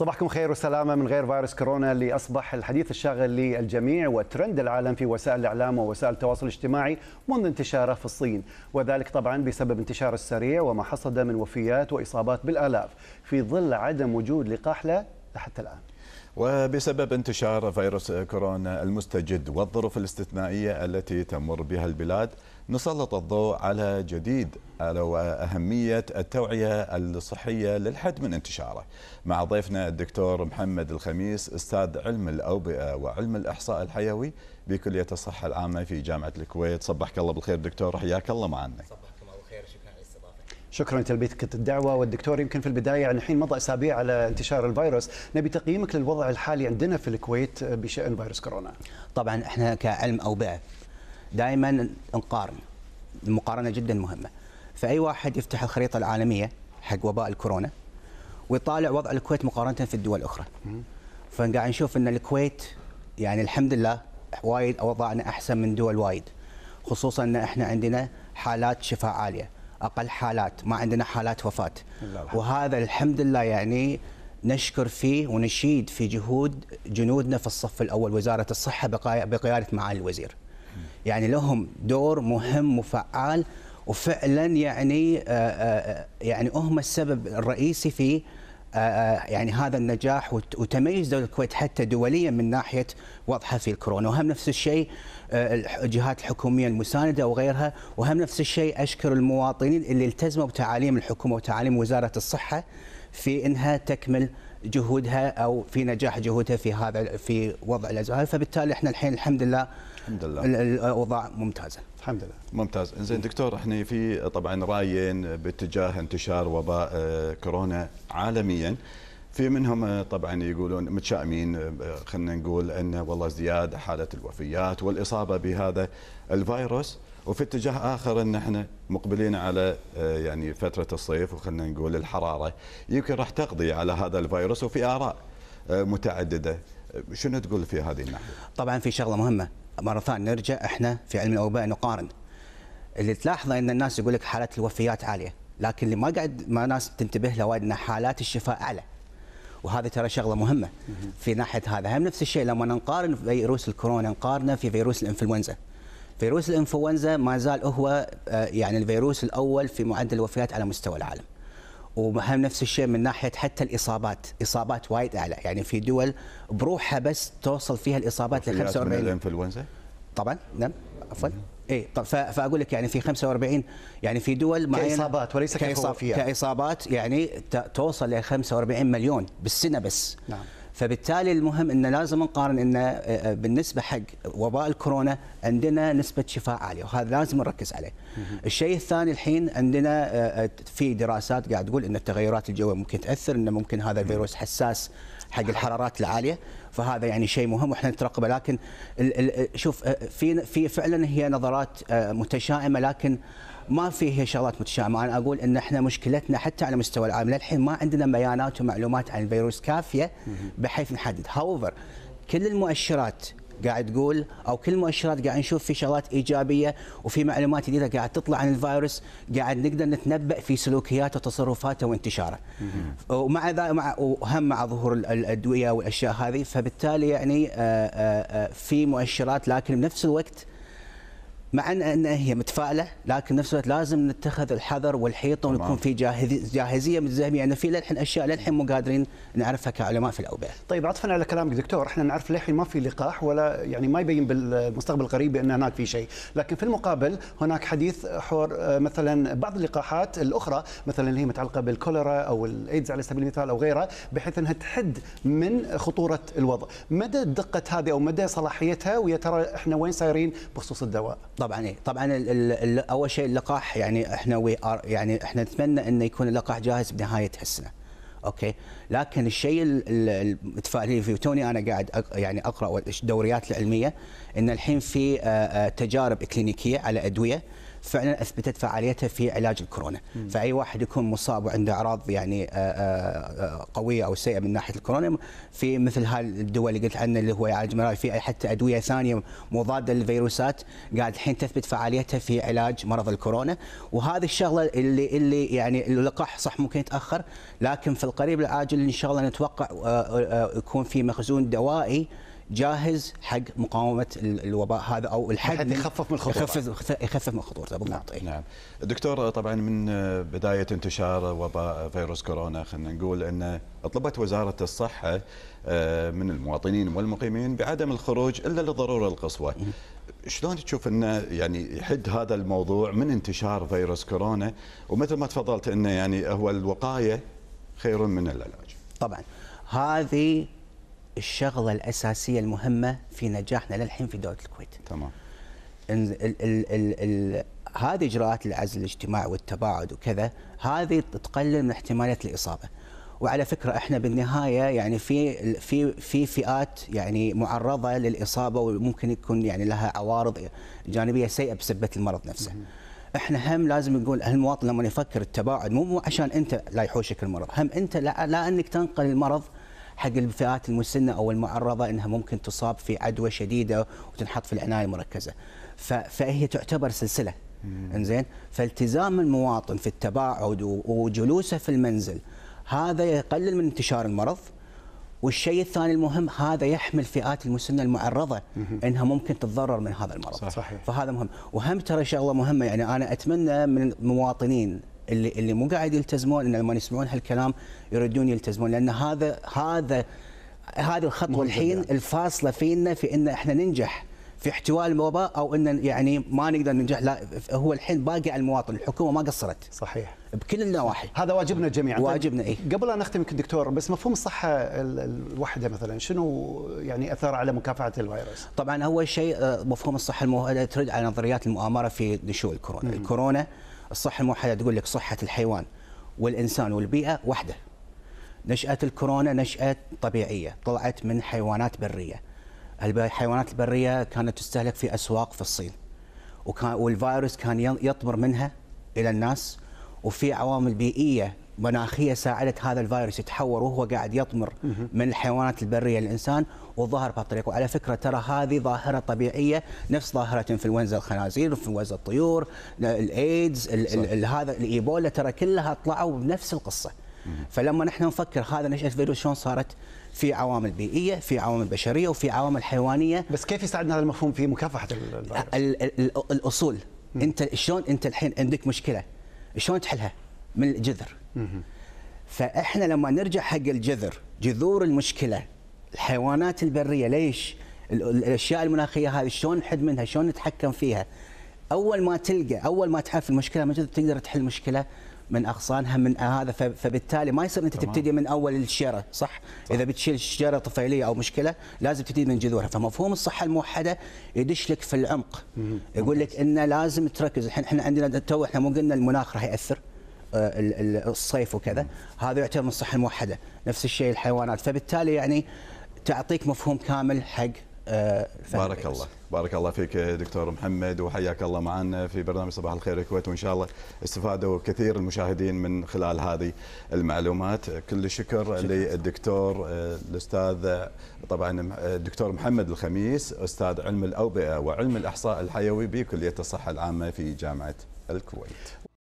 صباحكم خير وسلامة من غير فيروس كورونا اللي أصبح الحديث الشاغل للجميع وترند العالم في وسائل الإعلام ووسائل التواصل الاجتماعي منذ انتشاره في الصين وذلك طبعا بسبب انتشاره السريع وما حصد من وفيات وإصابات بالآلاف في ظل عدم وجود لقاح له حتى الآن وبسبب انتشار فيروس كورونا المستجد والظروف الاستثنائية التي تمر بها البلاد نسلط الضوء على جديد وأهمية التوعية الصحية للحد من انتشاره مع ضيفنا الدكتور محمد الخميس أستاذ علم الأوبئة وعلم الإحصاء الحيوي بكلية الصحة العامة في جامعة الكويت صبحك الله بالخير دكتور حياك الله معنا صبح. شكرا لتلبيتك الدعوه والدكتور يمكن في البدايه يعني الحين مضى اسابيع على انتشار الفيروس، نبي تقييمك للوضع الحالي عندنا في الكويت بشان فيروس كورونا. طبعا احنا كعلم اوبئه دائما نقارن. المقارنه جدا مهمه. فاي واحد يفتح الخريطه العالميه حق وباء الكورونا ويطالع وضع الكويت مقارنه في الدول الاخرى. فقاعد نشوف ان الكويت يعني الحمد لله وايد اوضاعنا احسن من دول وايد. خصوصا ان احنا عندنا حالات شفاء عاليه. اقل حالات ما عندنا حالات وفاه وهذا الحمد لله يعني نشكر فيه ونشيد في جهود جنودنا في الصف الاول وزاره الصحه بقياده معالي الوزير يعني لهم دور مهم وفعال وفعلا يعني آه، آه، آه، يعني هم السبب الرئيسي في آه، آه، يعني هذا النجاح وتميز دولة الكويت حتى دوليا من ناحية وضعها في الكورونا وهم نفس الشيء آه، الجهات الحكومية المساندة وغيرها وهم نفس الشيء أشكر المواطنين اللي التزموا بتعاليم الحكومة وتعاليم وزارة الصحة في أنها تكمل جهودها او في نجاح جهودها في هذا في وضع الازمه فبالتالي احنا الحين الحمد لله الحمد لله الاوضاع ممتازه الحمد لله ممتاز انزين دكتور احنا في طبعا رايين باتجاه انتشار وباء آه، كورونا عالميا في منهم آه، طبعا يقولون متشائمين آه، خلينا نقول ان والله ازدياد حاله الوفيات والاصابه بهذا الفيروس وفي اتجاه اخر ان احنا مقبلين على يعني فتره الصيف وخلينا نقول الحراره يمكن راح تقضي على هذا الفيروس وفي اراء متعدده شنو تقول في هذه الناحيه؟ طبعا في شغله مهمه مره ثانيه نرجع احنا في علم الاوباء نقارن اللي تلاحظه ان الناس يقول لك حالات الوفيات عاليه لكن اللي ما قاعد ما ناس تنتبه له وايد ان حالات الشفاء اعلى وهذه ترى شغله مهمه في ناحيه هذا هم نفس الشيء لما نقارن فيروس الكورونا نقارنه في فيروس الانفلونزا فيروس الانفلونزا ما زال هو آه، يعني الفيروس الاول في معدل الوفيات على مستوى العالم ومهم نفس الشيء من ناحيه حتى الاصابات، اصابات وايد اعلى، يعني في دول بروحها بس توصل فيها الاصابات ل 45 الانفلونزا؟ طبعا نعم عفوا اي فاقول لك يعني في 45 يعني في دول ما كاصابات وليس كاصابات كاصابات يعني توصل ل 45 مليون بالسنه بس نعم فبالتالي المهم ان لازم نقارن ان آه، آه، بالنسبه حق وباء الكورونا عندنا نسبه شفاء عاليه وهذا لازم نركز عليه. الشيء الثاني الحين عندنا آه، في دراسات قاعد تقول ان التغيرات الجويه ممكن تاثر انه ممكن هذا الفيروس حساس حق الحرارات العاليه فهذا يعني شيء مهم واحنا نترقبه لكن شوف آه، في في فعلا هي نظرات آه، متشائمه لكن ما هي شغلات متشائمه، انا اقول ان احنا مشكلتنا حتى على مستوى العالم للحين ما عندنا بيانات ومعلومات عن الفيروس كافيه بحيث نحدد، هاوفر كل المؤشرات قاعد تقول او كل المؤشرات قاعد نشوف في شغلات ايجابيه وفي معلومات جديده قاعد تطلع عن الفيروس قاعد نقدر نتنبا في سلوكياته وتصرفاته وانتشاره ومع ذا مع وهم مع ظهور الادويه والاشياء هذه فبالتالي يعني آه، آه، آه، في مؤشرات لكن بنفس الوقت مع ان هي متفائله لكن نفس الوقت لازم نتخذ الحذر والحيطه ونكون في جاهزيه من الذهنيه يعني في للحين اشياء للحين مو قادرين نعرفها كعلماء في الاوبئه. طيب عطفا على كلامك دكتور احنا نعرف للحين ما في لقاح ولا يعني ما يبين بالمستقبل القريب بان هناك في شيء، لكن في المقابل هناك حديث حول آه، مثلا بعض اللقاحات الاخرى مثلا اللي هي متعلقه بالكوليرا او الايدز على سبيل المثال او غيرها بحيث انها تحد من خطوره الوضع، مدى دقه هذه او مدى صلاحيتها ويا ترى احنا وين صايرين بخصوص الدواء؟ طبعا إيه. طبعا الـ الـ الـ اول شيء اللقاح يعني احنا وي ار يعني احنا نتمنى انه يكون اللقاح جاهز بنهايه هالسنه اوكي لكن الشيء المتفائلين فيه توني انا قاعد يعني اقرا الدوريات العلميه ان الحين في آه، آه، تجارب كلينيكيه على ادويه فعلا اثبتت فعاليتها في علاج الكورونا مم. فاي واحد يكون مصاب وعنده اعراض يعني آه، آه، آه، قويه او سيئه من ناحيه الكورونا في مثل هالدول اللي قلت عنها اللي هو يعالج مرض في حتى ادويه ثانيه مضاده للفيروسات قاعد الحين تثبت فعاليتها في علاج مرض الكورونا وهذه الشغله اللي اللي يعني اللقاح صح ممكن يتاخر لكن في القريب العاجل ان شاء الله نتوقع يكون في مخزون دوائي جاهز حق مقاومه الوباء هذا او الحد حتى يخفف من خطورته يخفف يخفف من خطورته طيب، بالضبط نعم. نعم دكتور طبعا من آه، بدايه انتشار وباء فيروس كورونا خلينا نقول ان طلبت وزاره الصحه آه، من المواطنين والمقيمين بعدم الخروج الا للضروره القصوى شلون تشوف انه يعني يحد هذا الموضوع من انتشار فيروس كورونا ومثل ما تفضلت انه يعني هو الوقايه خير من العلاج طبعا هذه الشغله الاساسيه المهمه في نجاحنا للحين في دوله الكويت تمام ال ال ال هذه اجراءات العزل الاجتماعي والتباعد وكذا هذه تقلل من احتماليه الاصابه وعلى فكره احنا بالنهايه يعني في في في فئات يعني معرضه للاصابه وممكن يكون يعني لها عوارض جانبيه سيئه بسبه المرض نفسه. احنا هم لازم نقول المواطن لما يفكر التباعد مو عشان انت لا يحوشك المرض، هم انت لا, لا انك تنقل المرض حق الفئات المسنه او المعرضه انها ممكن تصاب في عدوى شديده وتنحط في العنايه المركزه فهي تعتبر سلسله انزين فالتزام المواطن في التباعد وجلوسه في المنزل هذا يقلل من انتشار المرض والشيء الثاني المهم هذا يحمل فئات المسنه المعرضه انها ممكن تتضرر من هذا المرض صحيح. فهذا مهم وهم ترى شغله مهمه يعني انا اتمنى من المواطنين اللي اللي مو قاعد يلتزمون ان لما يسمعون هالكلام يردون يلتزمون لان هذا هذا هذه الخطوه الحين يعني. الفاصله فينا في ان احنا ننجح في احتواء الوباء او ان يعني ما نقدر ننجح لا هو الحين باقي على المواطن الحكومه ما قصرت صحيح بكل النواحي هذا واجبنا جميعا طيب، واجبنا اي قبل ان نختم دكتور بس مفهوم الصحه الوحده مثلا شنو يعني اثر على مكافحه الفيروس طبعا اول شيء آه، مفهوم الصحه الموحده ترد على نظريات المؤامره في نشوء الكورونا -م. الكورونا الصحه الموحده تقول لك صحه الحيوان والانسان والبيئه واحده نشاه الكورونا نشاه طبيعيه طلعت من حيوانات بريه الحيوانات البريه كانت تستهلك في اسواق في الصين وكان والفيروس كان يطمر منها الى الناس وفي عوامل بيئيه مناخيه ساعدت هذا الفيروس يتحور وهو قاعد يطمر من الحيوانات البريه للانسان وظهر بهالطريقه وعلى فكره ترى هذه ظاهره طبيعيه نفس ظاهره انفلونزا الخنازير انفلونزا الطيور الايدز هذا الايبولا ترى كلها طلعوا بنفس القصه فلما نحن نفكر هذا نشأة الفيروس شلون صارت في عوامل بيئية في عوامل بشرية وفي عوامل حيوانية بس كيف يساعدنا هذا المفهوم في مكافحة الفيروس؟ الأصول انت شلون انت الحين عندك مشكلة شلون تحلها؟ من الجذر فاحنا لما نرجع حق الجذر جذور المشكله الحيوانات البريه ليش الاشياء المناخيه هذه شلون نحد منها شلون نتحكم فيها اول ما تلقى اول ما تحل المشكله ما تقدر تحل مشكله من اغصانها من هذا فبالتالي ما يصير انت تبتدي من اول الشجره صح؟, صح اذا بتشيل شجره طفيليه او مشكله لازم تبتدي من جذورها فمفهوم الصحه الموحده يدش لك في العمق يقول لك انه لازم تركز الحين احنا عندنا تو احنا مو قلنا المناخ راح ياثر آه، الصيف وكذا هذا يعتبر من الصحه الموحده نفس الشيء الحيوانات فبالتالي يعني تعطيك مفهوم كامل حق آه، بارك الله بارك الله فيك دكتور محمد وحياك الله معنا في برنامج صباح الخير الكويت وان شاء الله استفادوا كثير المشاهدين من خلال هذه المعلومات كل الشكر للدكتور آه، الاستاذ طبعا الدكتور محمد الخميس استاذ علم الاوبئه وعلم الاحصاء الحيوي بكليه الصحه العامه في جامعه الكويت